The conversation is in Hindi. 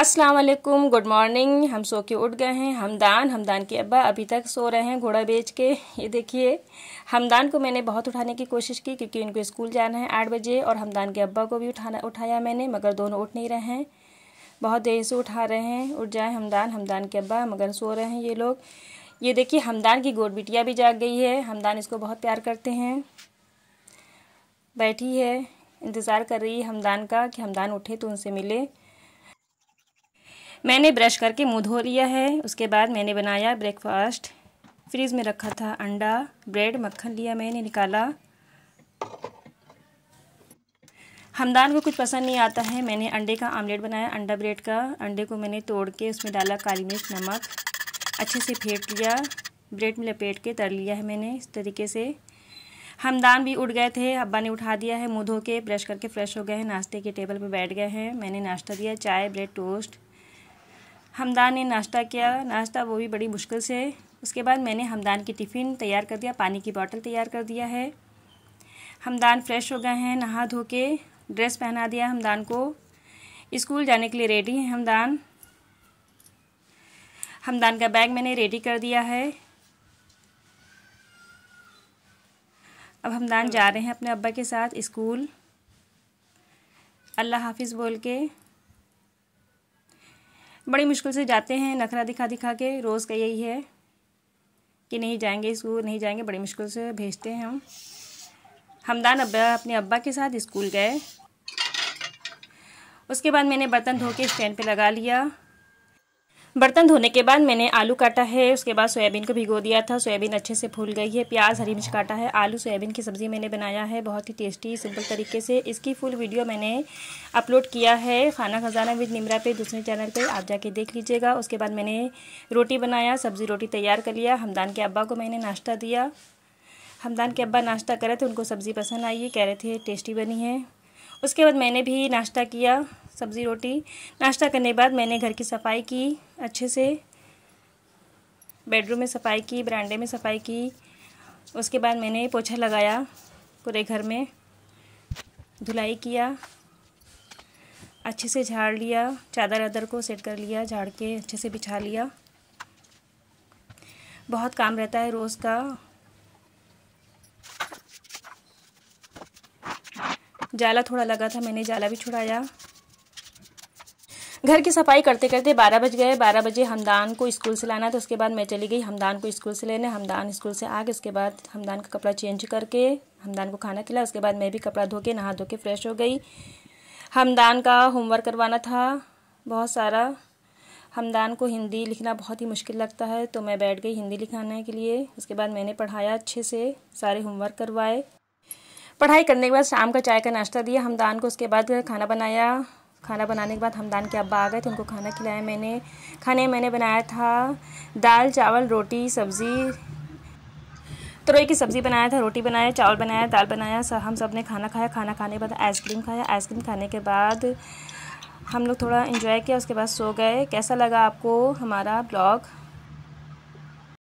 अस्सलाम वालेकुम गुड मॉर्निंग हम सो के उठ गए हैं हमदान हमदान के अब्बा अभी तक सो रहे हैं घोड़ा बेच के ये देखिए हमदान को मैंने बहुत उठाने की कोशिश की क्योंकि इनको स्कूल जाना है आठ बजे और हमदान के अब्बा को भी उठाना उठाया मैंने मगर दोनों उठ नहीं रहे हैं बहुत देर से उठा रहे हैं उठ जाए हमदान हमदान के अब्बा मगर सो रहे हैं ये लोग ये देखिए हमदान की गोद बिटिया भी जाग गई है हमदान इसको बहुत प्यार करते हैं बैठी है इंतज़ार कर रही है हमदान का कि हमदान उठे तो उनसे मिले मैंने ब्रश करके मुँह धो लिया है उसके बाद मैंने बनाया ब्रेकफास्ट फ्रिज में रखा था अंडा ब्रेड मक्खन लिया मैंने निकाला हमदान को कुछ पसंद नहीं आता है मैंने अंडे का आमलेट बनाया अंडा ब्रेड का अंडे को मैंने तोड़ के उसमें डाला काली मिर्च नमक अच्छे से फेंट लिया ब्रेड में लपेट के तर लिया है मैंने इस तरीके से हमदान भी उठ गए थे अब्बा ने उठा दिया है मुँह धो के ब्रश करके फ्रेश हो गए हैं नाश्ते के टेबल पर बैठ गए हैं मैंने नाश्ता दिया चाय ब्रेड टोस्ट हमदान ने नाश्ता किया नाश्ता वो भी बड़ी मुश्किल से उसके बाद मैंने हमदान की टिफ़िन तैयार कर दिया पानी की बॉटल तैयार कर दिया है हमदान फ्रेश हो गए हैं नहा धो के ड्रेस पहना दिया हमदान को स्कूल जाने के लिए रेडी हैं हमदान हमदान का बैग मैंने रेडी कर दिया है अब हमदान जा रहे हैं अपने अब्बा के साथ स्कूल अल्लाह हाफिज़ बोल के बड़ी मुश्किल से जाते हैं नखरा दिखा दिखा के रोज़ का यही है कि नहीं जाएंगे स्कूल नहीं जाएंगे बड़ी मुश्किल से भेजते हैं हम हमदान अब्बा अपने अब्बा के साथ स्कूल गए उसके बाद मैंने बर्तन धो के स्टैंड पे लगा लिया बर्तन धोने के बाद मैंने आलू काटा है उसके बाद सोयाबीन को भिगो दिया था सोयाबीन अच्छे से फूल गई है प्याज हरी मिर्च काटा है आलू सोयाबीन की सब्ज़ी मैंने बनाया है बहुत ही टेस्टी सिंपल तरीके से इसकी फुल वीडियो मैंने अपलोड किया है खाना खजाना विद निमरा पे दूसरे चैनल पे आप जाके देख लीजिएगा उसके बाद मैंने रोटी बनाया सब्ज़ी रोटी तैयार कर लिया हमदान के अब्बा को मैंने नाश्ता दिया हमदान के अब्बा नाश्ता करे थे उनको सब्ज़ी पसंद आई कह रहे थे टेस्टी बनी है उसके बाद मैंने भी नाश्ता किया सब्ज़ी रोटी नाश्ता करने के बाद मैंने घर की सफाई की अच्छे से बेडरूम में सफाई की बरांडे में सफाई की उसके बाद मैंने पोछा लगाया पूरे घर में धुलाई किया अच्छे से झाड़ लिया चादर अदर को सेट कर लिया झाड़ के अच्छे से बिछा लिया बहुत काम रहता है रोज़ का जाला थोड़ा लगा था मैंने जाला भी छुड़ाया घर की सफाई करते करते बारह बज गए बारह बजे हमदान को स्कूल से लाना था उसके बाद मैं चली गई हमदान को स्कूल से लेने हमदान स्कूल से आके उसके बाद हमदान का कपड़ा चेंज करके हमदान को खाना खिलाया उसके बाद मैं भी कपड़ा धो के नहा धो के फ्रेश हो गई हमदान का होमवर्क करवाना था बहुत सारा हमदान को हिंदी लिखना बहुत ही मुश्किल लगता है तो मैं बैठ गई हिंदी लिखाने के लिए उसके बाद मैंने पढ़ाया अच्छे से सारे होमवर्क करवाए पढ़ाई करने के बाद शाम का चाय का नाश्ता दिया हमदान को उसके बाद खाना बनाया खाना बनाने के बाद हमदान के अब्बा आ गए थे उनको खाना खिलाया मैंने खाने मैंने बनाया था दाल चावल रोटी सब्ज़ी तरोई की सब्ज़ी बनाया था रोटी बनाया चावल बनाया दाल बनाया सब हम सब ने खाना खाया खाना खाने के बाद आइसक्रीम खाया आइसक्रीम खाने के बाद हम लोग थोड़ा इन्जॉय किया उसके बाद सो गए कैसा लगा आपको हमारा ब्लॉग